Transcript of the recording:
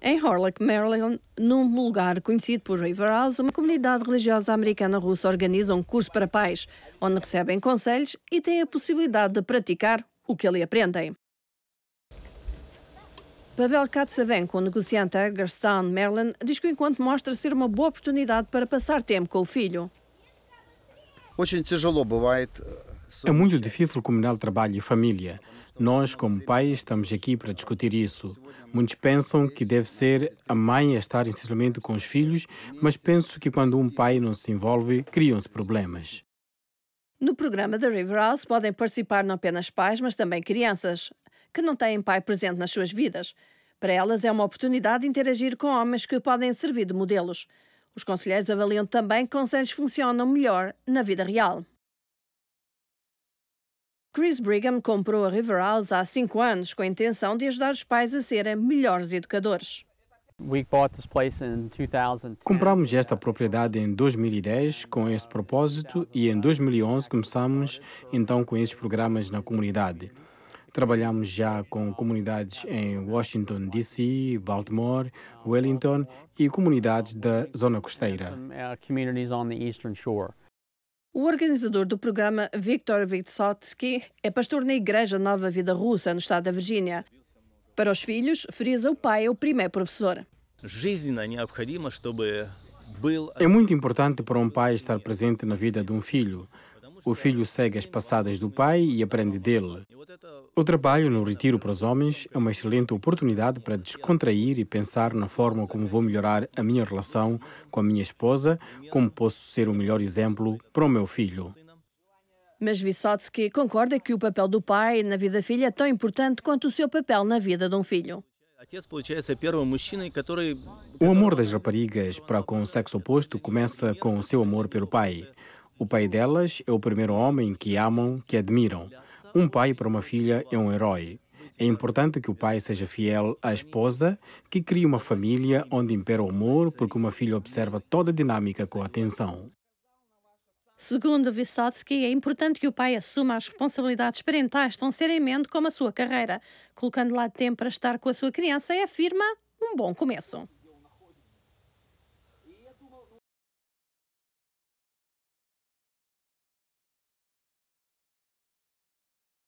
Em Horlock, Maryland, num lugar conhecido por River House, uma comunidade religiosa americana-russa organiza um curso para pais, onde recebem conselhos e têm a possibilidade de praticar o que ali aprendem. Pavel Katsavenko, negociante a Hagerstown, Maryland, diz que o encontro mostra ser uma boa oportunidade para passar tempo com o filho. É muito difícil combinar trabalho e família. Nós, como pais, estamos aqui para discutir isso. Muitos pensam que deve ser a mãe a estar essencialmente com os filhos, mas penso que quando um pai não se envolve, criam-se problemas. No programa da River House podem participar não apenas pais, mas também crianças, que não têm pai presente nas suas vidas. Para elas é uma oportunidade de interagir com homens que podem servir de modelos. Os conselheiros avaliam também que conselhos funcionam melhor na vida real. Chris Brigham comprou a River House há cinco anos com a intenção de ajudar os pais a serem melhores educadores. Compramos esta propriedade em 2010 com este propósito e em 2011 começamos então com esses programas na comunidade. Trabalhamos já com comunidades em Washington, D.C., Baltimore, Wellington e comunidades da zona costeira. Uh, o organizador do programa, Viktor Vitsotsky, é pastor na Igreja Nova Vida Russa, no estado da Virgínia. Para os filhos, frisa o pai, é o primeiro professor. É muito importante para um pai estar presente na vida de um filho, o filho segue as passadas do pai e aprende dele. O trabalho no Retiro para os Homens é uma excelente oportunidade para descontrair e pensar na forma como vou melhorar a minha relação com a minha esposa, como posso ser o melhor exemplo para o meu filho. Mas Vysotsky concorda que o papel do pai na vida da filha é tão importante quanto o seu papel na vida de um filho. O amor das raparigas para com o sexo oposto começa com o seu amor pelo pai. O pai delas é o primeiro homem que amam, que admiram. Um pai para uma filha é um herói. É importante que o pai seja fiel à esposa, que crie uma família onde impera o amor, porque uma filha observa toda a dinâmica com atenção. Segundo Vysotsky, é importante que o pai assuma as responsabilidades parentais tão seriamente como a sua carreira. Colocando lá tempo para estar com a sua criança e afirma, um bom começo.